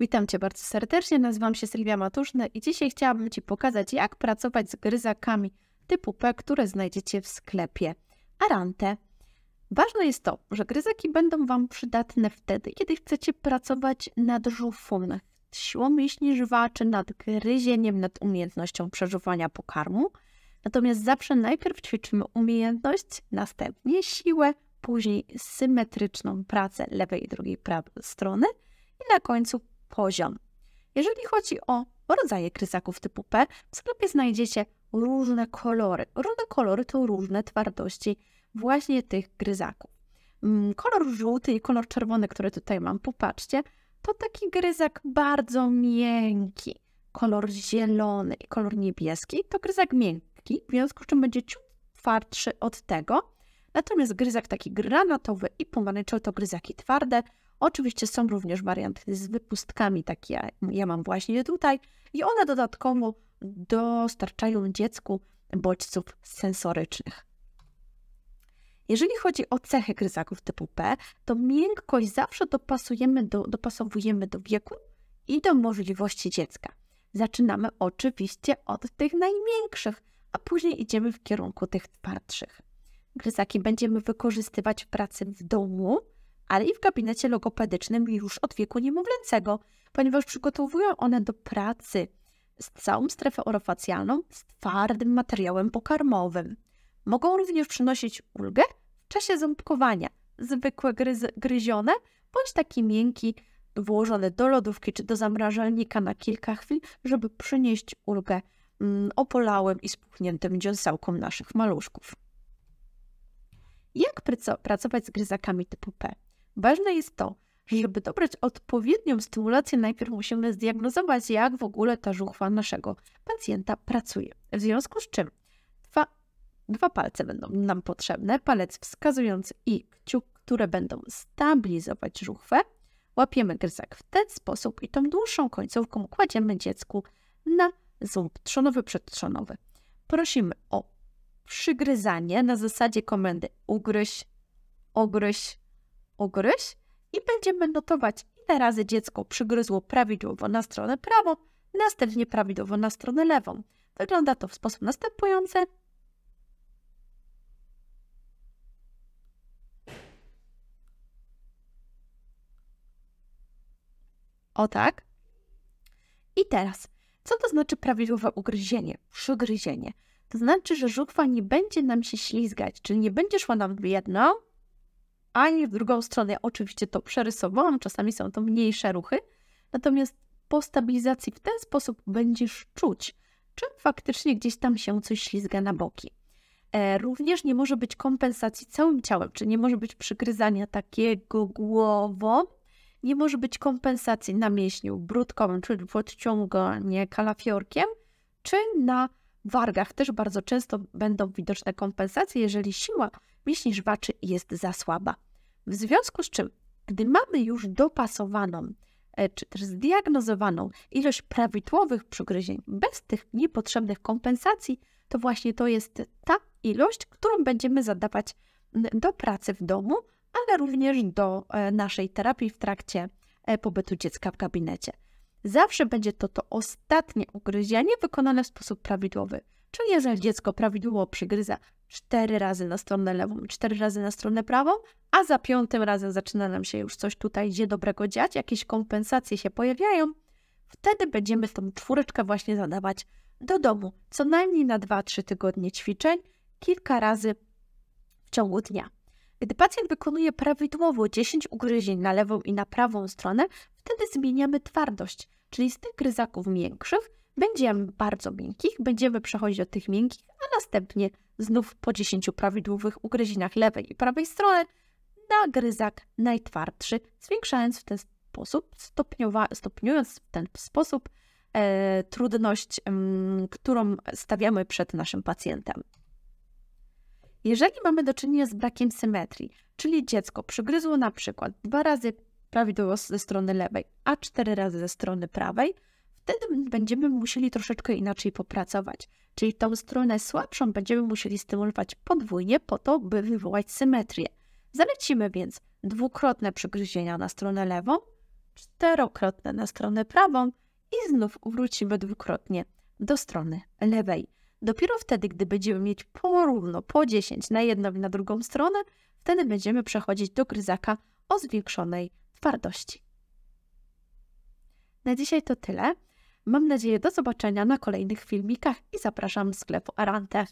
Witam Cię bardzo serdecznie, nazywam się Sylwia Matuszny i dzisiaj chciałabym Ci pokazać, jak pracować z gryzakami typu P, które znajdziecie w sklepie Arante. Ważne jest to, że gryzaki będą Wam przydatne wtedy, kiedy chcecie pracować nad żółwą, nad siłą mięśni żywaczy, nad gryzieniem, nad umiejętnością przeżuwania pokarmu. Natomiast zawsze najpierw ćwiczymy umiejętność, następnie siłę, później symetryczną pracę lewej i drugiej strony i na końcu poziom. Jeżeli chodzi o rodzaje kryzaków typu P, w sklepie znajdziecie różne kolory. Różne kolory to różne twardości właśnie tych gryzaków. Mm, kolor żółty i kolor czerwony, który tutaj mam, popatrzcie, to taki gryzak bardzo miękki. Kolor zielony i kolor niebieski to gryzak miękki, w związku z czym będzie ciut twardszy od tego. Natomiast gryzak taki granatowy i pomarańczowy to gryzaki twarde Oczywiście są również warianty z wypustkami, takie jak ja mam właśnie tutaj, i one dodatkowo dostarczają dziecku bodźców sensorycznych. Jeżeli chodzi o cechy gryzaków typu P, to miękkość zawsze dopasujemy do, dopasowujemy do wieku i do możliwości dziecka. Zaczynamy oczywiście od tych najmniejszych, a później idziemy w kierunku tych twardszych. Gryzaki będziemy wykorzystywać w pracy w domu, ale i w gabinecie logopedycznym już od wieku niemowlęcego, ponieważ przygotowują one do pracy z całą strefę orofacjalną z twardym materiałem pokarmowym. Mogą również przynosić ulgę w czasie ząbkowania, zwykłe gryz, gryzione bądź taki miękki, włożony do lodówki czy do zamrażalnika na kilka chwil, żeby przynieść ulgę mm, opolałym i spuchniętym dziąsałkom naszych maluszków. Jak pracować z gryzakami typu P? Ważne jest to, żeby dobrać odpowiednią stymulację, najpierw musimy zdiagnozować, jak w ogóle ta żuchwa naszego pacjenta pracuje. W związku z czym dwa, dwa palce będą nam potrzebne, palec wskazujący i kciuk, które będą stabilizować żuchwę. Łapiemy gryzak w ten sposób i tą dłuższą końcówką kładziemy dziecku na ząb trzonowy, przedtrzonowy. Prosimy o przygryzanie na zasadzie komendy ugryź, ogryź, ugryź i będziemy notować, ile razy dziecko przygryzło prawidłowo na stronę prawą, następnie prawidłowo na stronę lewą. Wygląda to w sposób następujący. O tak. I teraz, co to znaczy prawidłowe ugryzienie, przygryzienie? To znaczy, że żukwa nie będzie nam się ślizgać, czyli nie będzie szła nam w jedną, ani w drugą stronę. Ja oczywiście to przerysowałam, czasami są to mniejsze ruchy, natomiast po stabilizacji w ten sposób będziesz czuć, czy faktycznie gdzieś tam się coś ślizga na boki. E, również nie może być kompensacji całym ciałem, czy nie może być przygryzania takiego głową, nie może być kompensacji na mięśniu brudkowym, czyli podciąganie kalafiorkiem, czy na wargach. Też bardzo często będą widoczne kompensacje, jeżeli siła mięśni żwaczy jest za słaba. W związku z czym, gdy mamy już dopasowaną e, czy też zdiagnozowaną ilość prawidłowych przygryzień bez tych niepotrzebnych kompensacji, to właśnie to jest ta ilość, którą będziemy zadawać do pracy w domu, ale również do e, naszej terapii w trakcie e, pobytu dziecka w gabinecie. Zawsze będzie to to ostatnie ugryzienie wykonane w sposób prawidłowy. Czyli jeżeli dziecko prawidłowo przygryza cztery razy na stronę lewą, cztery razy na stronę prawą, a za piątym razem zaczyna nam się już coś tutaj gdzie dobrego dziać, jakieś kompensacje się pojawiają, wtedy będziemy tą czwóreczkę właśnie zadawać do domu, co najmniej na 2-3 tygodnie ćwiczeń, kilka razy w ciągu dnia. Gdy pacjent wykonuje prawidłowo 10 ugryzień na lewą i na prawą stronę, wtedy zmieniamy twardość, czyli z tych gryzaków miększych będziemy bardzo miękkich, będziemy przechodzić od tych miękkich, następnie znów po 10 prawidłowych ugryzinach lewej i prawej strony na gryzak najtwardszy, zwiększając w ten sposób, stopniując w ten sposób e, trudność, m, którą stawiamy przed naszym pacjentem. Jeżeli mamy do czynienia z brakiem symetrii, czyli dziecko przygryzło na przykład dwa razy prawidłowo ze strony lewej, a cztery razy ze strony prawej, wtedy będziemy musieli troszeczkę inaczej popracować. Czyli tą stronę słabszą będziemy musieli stymulować podwójnie po to, by wywołać symetrię. Zalecimy więc dwukrotne przygryzienia na stronę lewą, czterokrotne na stronę prawą i znów wrócimy dwukrotnie do strony lewej. Dopiero wtedy, gdy będziemy mieć porówno po 10 na jedną i na drugą stronę, wtedy będziemy przechodzić do gryzaka o zwiększonej twardości. Na dzisiaj to tyle. Mam nadzieję do zobaczenia na kolejnych filmikach i zapraszam z sklepu Arante.